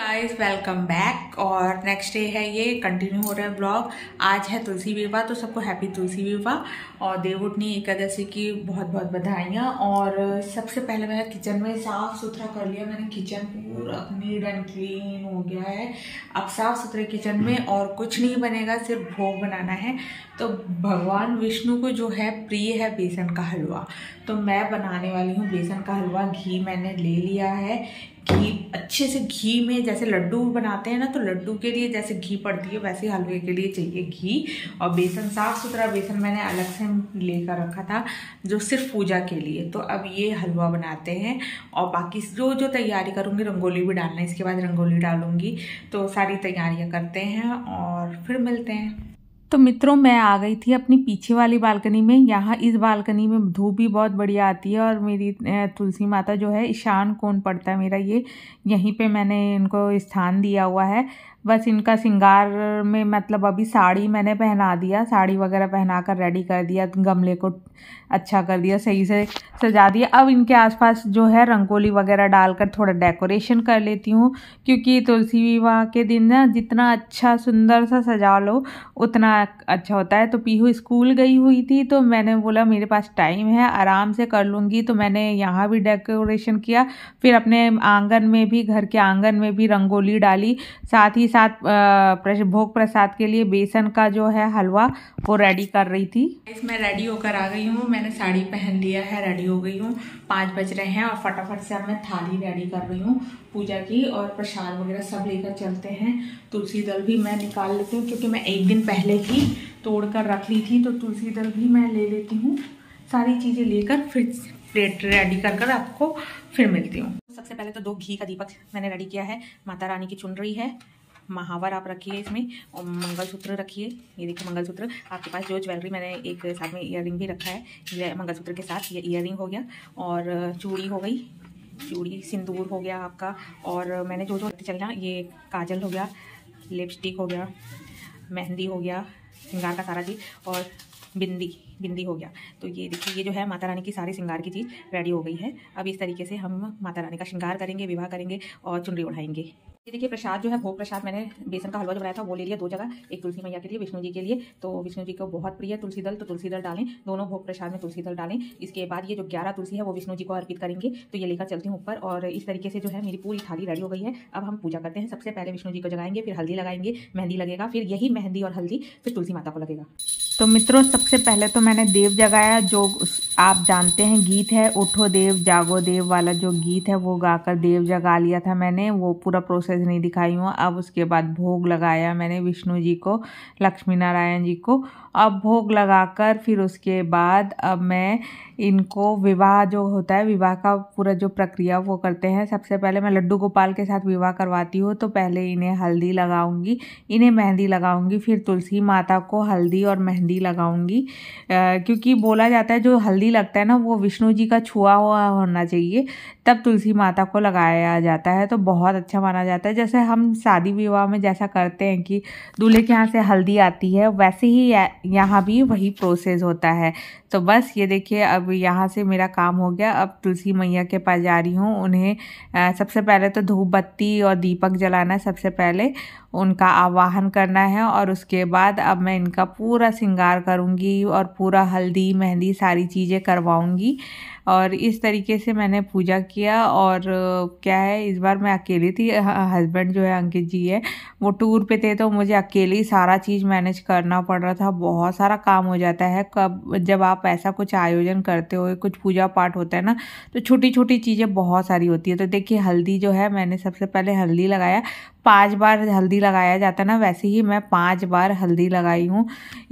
guys welcome back और next day है ये कंटिन्यू हो रहा है ब्लॉग आज है तुलसी विवाह तो सबको हैप्पी तुलसी विवाह और देवउठनी एकादशी की बहुत बहुत बधाइयाँ और सबसे पहले मैंने किचन में साफ़ सुथरा कर लिया मैंने किचन पूरा नीट एंड क्लीन हो गया है अब साफ़ सुथरे किचन में और कुछ नहीं बनेगा सिर्फ भोग बनाना है तो भगवान विष्णु को जो है प्रिय है बेसन का हलवा तो मैं बनाने वाली हूँ बेसन का हलवा घी मैंने ले लिया है घी अच्छे से घी में जैसे लड्डू बनाते हैं ना तो लड्डू के लिए जैसे घी पड़ती है वैसे हलवे के लिए चाहिए घी और बेसन साफ़ सुथरा बेसन मैंने अलग से लेकर रखा था जो सिर्फ पूजा के लिए तो अब ये हलवा बनाते हैं और बाकी जो जो तैयारी करूँगी रंगोली भी डालना इसके बाद रंगोली डालूँगी तो सारी तैयारियाँ करते हैं और फिर मिलते हैं तो मित्रों मैं आ गई थी अपनी पीछे वाली बालकनी में यहाँ इस बालकनी में धूप भी बहुत बढ़िया आती है और मेरी तुलसी माता जो है ईशान कोण पड़ता है मेरा ये यहीं पे मैंने इनको स्थान दिया हुआ है बस इनका श्रृंगार में मतलब अभी साड़ी मैंने पहना दिया साड़ी वगैरह पहना कर रेडी कर दिया गमले को अच्छा कर दिया सही से सजा दिया अब इनके आसपास जो है रंगोली वगैरह डालकर थोड़ा डेकोरेशन कर लेती हूँ क्योंकि तुलसी विवाह के दिन ना जितना अच्छा सुंदर सा सजा लो उतना अच्छा होता है तो पीहू स्कूल गई हुई थी तो मैंने बोला मेरे पास टाइम है आराम से कर लूँगी तो मैंने यहाँ भी डेकोरेशन किया फिर अपने आंगन में भी घर के आंगन में भी रंगोली डाली साथ ही साथ भोग प्रसाद के लिए बेसन का जो है हलवा वो रेडी कर रही थी इसमें रेडी होकर आ गई हूँ मैंने साड़ी पहन लिया है रेडी हो गई हूँ पाँच बज रहे हैं और फटाफट से अब मैं थाली रेडी कर रही हूँ पूजा की और प्रसाद वगैरह सब लेकर चलते हैं तुलसी दल भी मैं निकाल लेती हूँ क्योंकि मैं एक दिन पहले ही तोड़ कर रख ली थी तो तुलसी दल भी मैं ले लेती हूँ सारी चीज़ें लेकर फिर प्लेट रेडी कर कर आपको फिर मिलती हूँ सबसे पहले तो दो घी का दीपक मैंने रेडी किया है माता रानी की चुन रही है महावर आप रखिए इसमें और मंगलसूत्र रखिए ये देखिए मंगलसूत्र आपके पास जो ज्वेलरी मैंने एक साथ में ईयर भी रखा है ये मंगलसूत्र के साथ ये ईयर हो गया और चूड़ी हो गई चूड़ी सिंदूर हो गया आपका और मैंने जो जो चलना ये काजल हो गया लिपस्टिक हो गया मेहंदी हो गया सिंगार का सारा चीज़ और बिंदी बिंदी हो गया तो ये देखिए ये जो है माता रानी की सारी श्रृंगार की चीज़ रेडी हो गई है अब इस तरीके से हम माता रानी का श्रृंगार करेंगे विवाह करेंगे और चुनरी उड़ाएंगे ये देखिए प्रसाद जो है भोग प्रसाद मैंने बेसन का हलवा जो बनाया था वो ले लिया दो जगह एक तुलसी मैया के लिए विष्णु जी के लिए तो विष्णु जी को बहुत प्रिय तुलसी दल तो तुलसी दल डालें दोनों भोग प्रसाद में तुलसी दल डालें इसके बाद ये जो ग्यारह तुलसी है वो विष्णु जी को अर्पित करेंगे तो ये लेकर चलती हूँ ऊपर और इस तरीके से जो है मेरी पूरी थाली रेडी हो गई है अब हम पूजा करते हैं सबसे पहले विष्णु जी को जगाएंगे फिर हल्दी लगाएंगे मेहंदी लगेगा फिर यही मेहंदी और हल्दी फिर तुलसी माता को लगेगा तो मित्रों सबसे पहले तो मैंने देव जगाया जो आप जानते हैं गीत है उठो देव जागो देव वाला जो गीत है वो गाकर देव जगा लिया था मैंने वो पूरा प्रोसेस प्रोसेस नहीं दिखाई हूँ अब उसके बाद भोग लगाया मैंने विष्णु जी को लक्ष्मी नारायण जी को अब भोग लगाकर फिर उसके बाद अब मैं इनको विवाह जो होता है विवाह का पूरा जो प्रक्रिया वो करते हैं सबसे पहले मैं लड्डू गोपाल के साथ विवाह करवाती हूँ तो पहले इन्हें हल्दी लगाऊंगी इन्हें मेहंदी लगाऊंगी फिर तुलसी माता को हल्दी और मेहंदी लगाऊंगी क्योंकि बोला जाता है जो हल्दी लगता है ना वो विष्णु जी का छुआ हुआ होना चाहिए तब तुलसी माता को लगाया जाता है तो बहुत अच्छा माना जाता है जैसे हम शादी विवाह में जैसा करते हैं कि दूल्हे के यहाँ से हल्दी आती है वैसे ही यहाँ भी वही प्रोसेस होता है तो बस ये देखिए अब अब यहाँ से मेरा काम हो गया अब तुलसी मैया के पास जा रही हूँ उन्हें सबसे पहले तो धूप बत्ती और दीपक जलाना है सबसे पहले उनका आवाहन करना है और उसके बाद अब मैं इनका पूरा श्रृंगार करूँगी और पूरा हल्दी मेहंदी सारी चीज़ें करवाऊँगी और इस तरीके से मैंने पूजा किया और क्या है इस बार मैं अकेली थी हस्बैंड जो है अंकित जी है वो टूर पे थे तो मुझे ही सारा चीज़ मैनेज करना पड़ रहा था बहुत सारा काम हो जाता है कब जब आप ऐसा कुछ आयोजन करते हो कुछ पूजा पाठ होता है ना तो छोटी छोटी चीज़ें बहुत सारी होती है तो देखिए हल्दी जो है मैंने सबसे पहले हल्दी लगाया पांच बार हल्दी लगाया जाता है ना वैसे ही मैं पांच बार हल्दी लगाई हूँ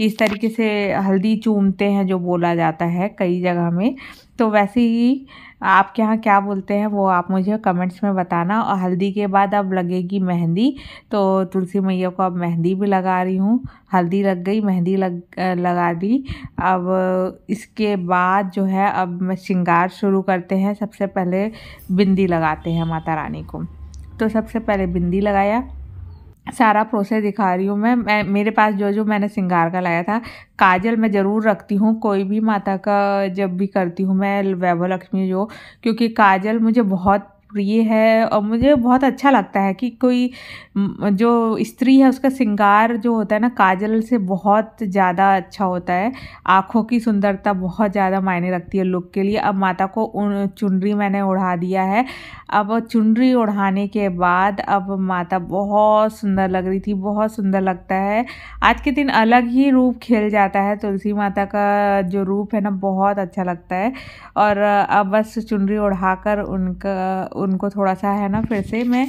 इस तरीके से हल्दी चूमते हैं जो बोला जाता है कई जगह में तो वैसे ही आपके यहाँ क्या बोलते हैं वो आप मुझे कमेंट्स में बताना और हल्दी के बाद अब लगेगी मेहंदी तो तुलसी मैया को अब मेहंदी भी लगा रही हूँ हल्दी लग गई मेहंदी लग लगा दी अब इसके बाद जो है अब मैं श्रृंगार शुरू करते हैं सबसे पहले बिंदी लगाते हैं माता रानी को तो सबसे पहले बिंदी लगाया सारा प्रोसेस दिखा रही हूँ मैं मैं मेरे पास जो जो मैंने सिंगार का लाया था काजल मैं ज़रूर रखती हूँ कोई भी माता का जब भी करती हूँ मैं वैभव लक्ष्मी जो क्योंकि काजल मुझे बहुत प्रिय है और मुझे बहुत अच्छा लगता है कि कोई जो स्त्री है उसका श्रृंगार जो होता है ना काजल से बहुत ज़्यादा अच्छा होता है आँखों की सुंदरता बहुत ज़्यादा मायने रखती है लुक के लिए अब माता को चुनरी मैंने ओढ़ा दिया है अब चुनरी ओढ़ाने के बाद अब माता बहुत सुंदर लग रही थी बहुत सुंदर लगता है आज के दिन अलग ही रूप खेल जाता है तुलसी माता का जो रूप है ना बहुत अच्छा लगता है और अब बस चुनरी ओढ़ा कर उनका उनको थोड़ा सा है ना फिर से मैं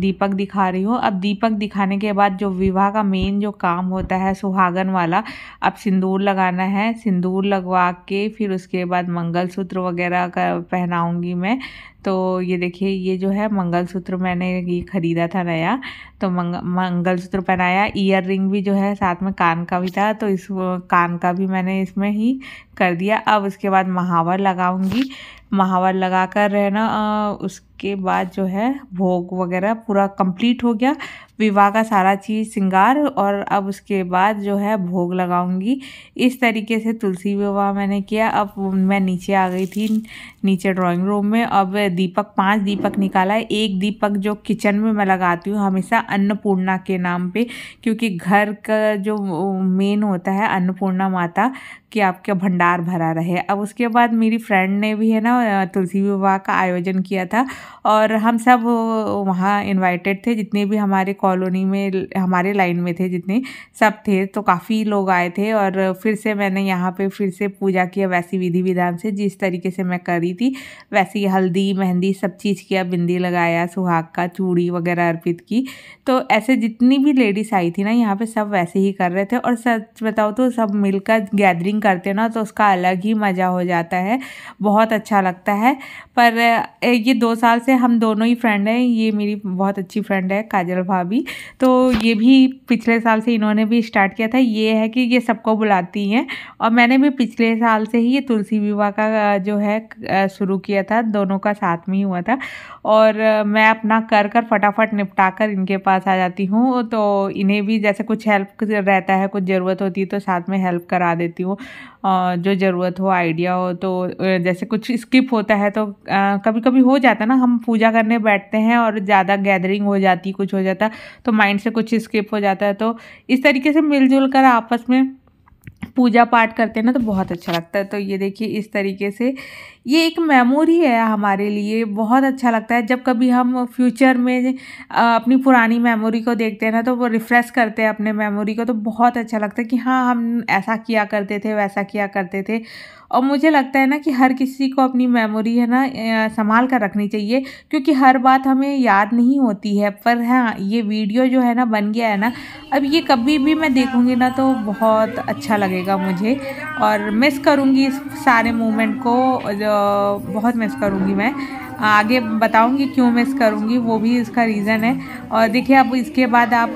दीपक दिखा रही हूँ अब दीपक दिखाने के बाद जो विवाह का मेन जो काम होता है सुहागन वाला अब सिंदूर लगाना है सिंदूर लगवा के फिर उसके बाद मंगलसूत्र वगैरह का पहनाऊँगी मैं तो ये देखिए ये जो है मंगलसूत्र मैंने ये ख़रीदा था नया तो मंग मंगलसूत्र पहनाया ईयर रिंग भी जो है साथ में कान का भी था तो इस कान का भी मैंने इसमें ही कर दिया अब उसके बाद महावर लगाऊंगी महावर लगा कर रहना उसके बाद जो है भोग वगैरह पूरा कंप्लीट हो गया विवाह का सारा चीज़ श्रृंगार और अब उसके बाद जो है भोग लगाऊंगी इस तरीके से तुलसी विवाह मैंने किया अब मैं नीचे आ गई थी नीचे ड्राइंग रूम में अब दीपक पांच दीपक निकाला है एक दीपक जो किचन में मैं लगाती हूँ हमेशा अन्नपूर्णा के नाम पे क्योंकि घर का जो मेन होता है अन्नपूर्णा माता कि आपका भंडार भरा रहे अब उसके बाद मेरी फ्रेंड ने भी है ना तुलसी विवाह का आयोजन किया था और हम सब वहाँ इनवाइटेड थे जितने भी हमारे कॉलोनी में हमारे लाइन में थे जितने सब थे तो काफ़ी लोग आए थे और फिर से मैंने यहाँ पे फिर से पूजा किया वैसी विधि विधान से जिस तरीके से मैं करी थी वैसी हल्दी मेहंदी सब चीज़ किया बिंदी लगाया सुहाग का चूड़ी वगैरह अर्पित की तो ऐसे जितनी भी लेडीज़ आई थी ना यहाँ पर सब वैसे ही कर रहे थे और सच बताओ तो सब मिलकर गैदरिंग करते हो ना तो उसका अलग ही मज़ा हो जाता है बहुत अच्छा लगता है पर ये दो साल से हम दोनों ही फ्रेंड हैं ये मेरी बहुत अच्छी फ्रेंड है काजल भाभी तो ये भी पिछले साल से इन्होंने भी स्टार्ट किया था ये है कि ये सबको बुलाती हैं और मैंने भी पिछले साल से ही ये तुलसी विवाह का जो है शुरू किया था दोनों का साथ में ही हुआ था और मैं अपना कर कर फटाफट निपटा कर इनके पास आ जाती हूँ तो इन्हें भी जैसे कुछ हेल्प रहता है कुछ ज़रूरत होती है तो साथ में हेल्प करा देती हूँ जो ज़रूरत हो आइडिया हो तो जैसे कुछ स्किप होता है तो कभी कभी हो जाता ना हम पूजा करने बैठते हैं और ज़्यादा गैदरिंग हो जाती कुछ हो जाता तो माइंड से कुछ स्किप हो जाता है तो इस तरीके से मिलजुल कर आपस में पूजा पाठ करते हैं ना तो बहुत अच्छा लगता है तो ये देखिए इस तरीके से ये एक मेमोरी है हमारे लिए बहुत अच्छा लगता है जब कभी हम फ्यूचर में अपनी पुरानी मेमोरी को देखते हैं ना तो वो रिफ़्रेश करते हैं अपने मेमोरी को तो बहुत अच्छा लगता है कि हाँ हम ऐसा किया करते थे वैसा किया करते थे और मुझे लगता है ना कि हर किसी को अपनी मेमोरी है ना संभाल कर रखनी चाहिए क्योंकि हर बात हमें याद नहीं होती है पर हाँ ये वीडियो जो है ना बन गया है ना अब ये कभी भी मैं देखूँगी ना तो बहुत अच्छा लगेगा लगेगा मुझे और मिस करूँगी इस सारे मोमेंट को बहुत मिस करूँगी मैं आगे बताऊंगी क्यों मिस करूंगी वो भी इसका रीज़न है और देखिए अब इसके बाद आप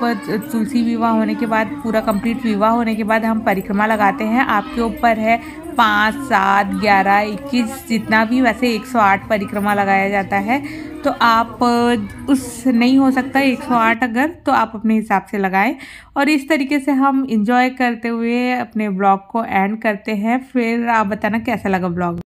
तुलसी विवाह होने के बाद पूरा कंप्लीट विवाह होने के बाद हम परिक्रमा लगाते हैं आपके ऊपर है पाँच सात ग्यारह इक्कीस जितना भी वैसे एक सौ आठ परिक्रमा लगाया जाता है तो आप उस नहीं हो सकता 108 अगर तो आप अपने हिसाब से लगाएं और इस तरीके से हम इंजॉय करते हुए अपने ब्लॉग को एंड करते हैं फिर आप बताना कैसा लगा ब्लॉग